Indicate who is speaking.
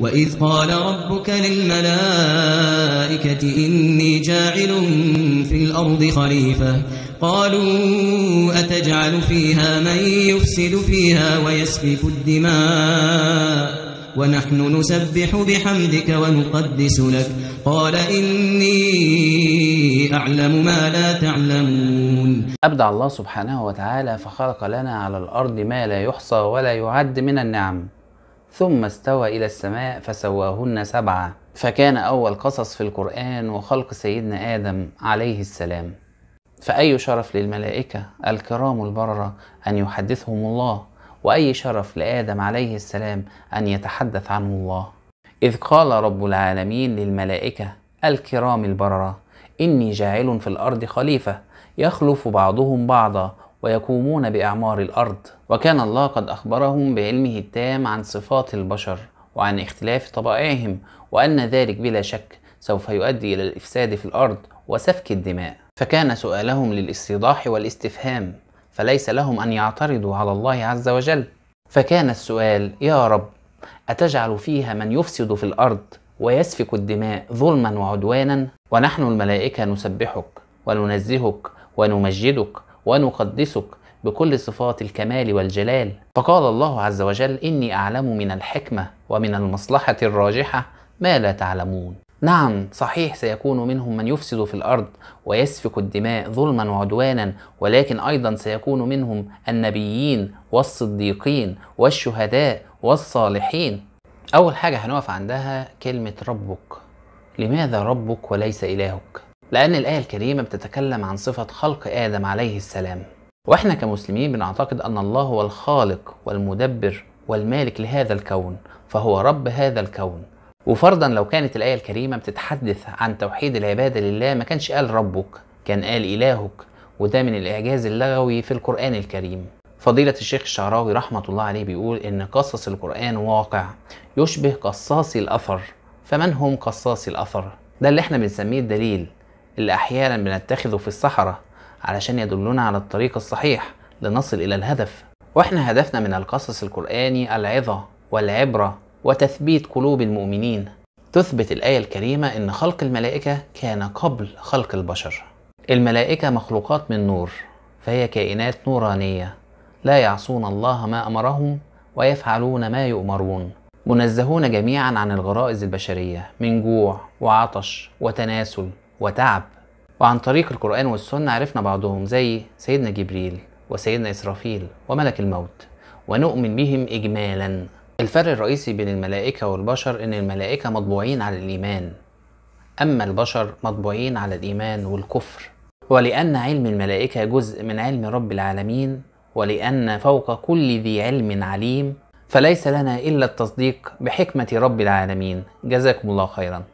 Speaker 1: وَإِذْ قَالَ رَبُّكَ لِلْمَلَائِكَةِ إِنِّي جَاعِلٌ فِي الْأَرْضِ خَلِيفَةً قَالُوا أَتَجْعَلُ فِيهَا مَن يُفْسِدُ فِيهَا وَيَسْفِكُ الدِّمَاءَ وَنَحْنُ نُسَبِّحُ بِحَمْدِكَ وَنُقَدِّسُ لَكَ قَالَ إِنِّي أَعْلَمُ مَا لَا
Speaker 2: تَعْلَمُونَ أبدع الله سبحانه وتعالى فخلق لنا على الأرض ما لا يحصى ولا يعد من النعم ثم استوى إلى السماء فسواهن سبعة فكان أول قصص في القرآن وخلق سيدنا آدم عليه السلام فأي شرف للملائكة الكرام البررة أن يحدثهم الله وأي شرف لآدم عليه السلام أن يتحدث عنه الله إذ قال رب العالمين للملائكة الكرام البررة إني جاعل في الأرض خليفة يخلف بعضهم بعضا ويقومون بإعمار الأرض وكان الله قد أخبرهم بعلمه التام عن صفات البشر وعن اختلاف طبائعهم وأن ذلك بلا شك سوف يؤدي إلى الإفساد في الأرض وسفك الدماء فكان سؤالهم للاستيضاح والاستفهام فليس لهم أن يعترضوا على الله عز وجل فكان السؤال يا رب أتجعل فيها من يفسد في الأرض ويسفك الدماء ظلما وعدوانا ونحن الملائكة نسبحك وننزهك ونمجدك ونقدسك بكل صفات الكمال والجلال فقال الله عز وجل اني اعلم من الحكمه ومن المصلحه الراجحه ما لا تعلمون نعم صحيح سيكون منهم من يفسد في الارض ويسفك الدماء ظلما وعدوانا ولكن ايضا سيكون منهم النبيين والصديقين والشهداء والصالحين اول حاجه هنقف عندها كلمه ربك لماذا ربك وليس الهك لأن الآية الكريمة بتتكلم عن صفة خلق آدم عليه السلام وإحنا كمسلمين بنعتقد أن الله هو الخالق والمدبر والمالك لهذا الكون فهو رب هذا الكون وفرضا لو كانت الآية الكريمة بتتحدث عن توحيد العبادة لله ما كانش قال ربك كان قال إلهك وده من الإعجاز اللغوي في القرآن الكريم فضيلة الشيخ الشعراوي رحمة الله عليه بيقول إن قصص القرآن واقع يشبه قصاصي الأثر فمن هم قصاصي الأثر؟ ده اللي احنا بنسميه الدليل اللي أحيانا بنتخذه في الصحراء علشان يدلنا على الطريق الصحيح لنصل إلى الهدف وإحنا هدفنا من القصص القرآني العظة والعبرة وتثبيت قلوب المؤمنين تثبت الآية الكريمة أن خلق الملائكة كان قبل خلق البشر الملائكة مخلوقات من نور فهي كائنات نورانية لا يعصون الله ما أمرهم ويفعلون ما يؤمرون منزهون جميعا عن الغرائز البشرية من جوع وعطش وتناسل وتعب وعن طريق القرآن والسنة عرفنا بعضهم زي سيدنا جبريل وسيدنا إسرافيل وملك الموت ونؤمن بهم إجمالا الفرق الرئيسي بين الملائكة والبشر إن الملائكة مطبوعين على الإيمان أما البشر مطبوعين على الإيمان والكفر ولأن علم الملائكة جزء من علم رب العالمين ولأن فوق كل ذي علم عليم فليس لنا إلا التصديق بحكمة رب العالمين جزاكم الله خيراً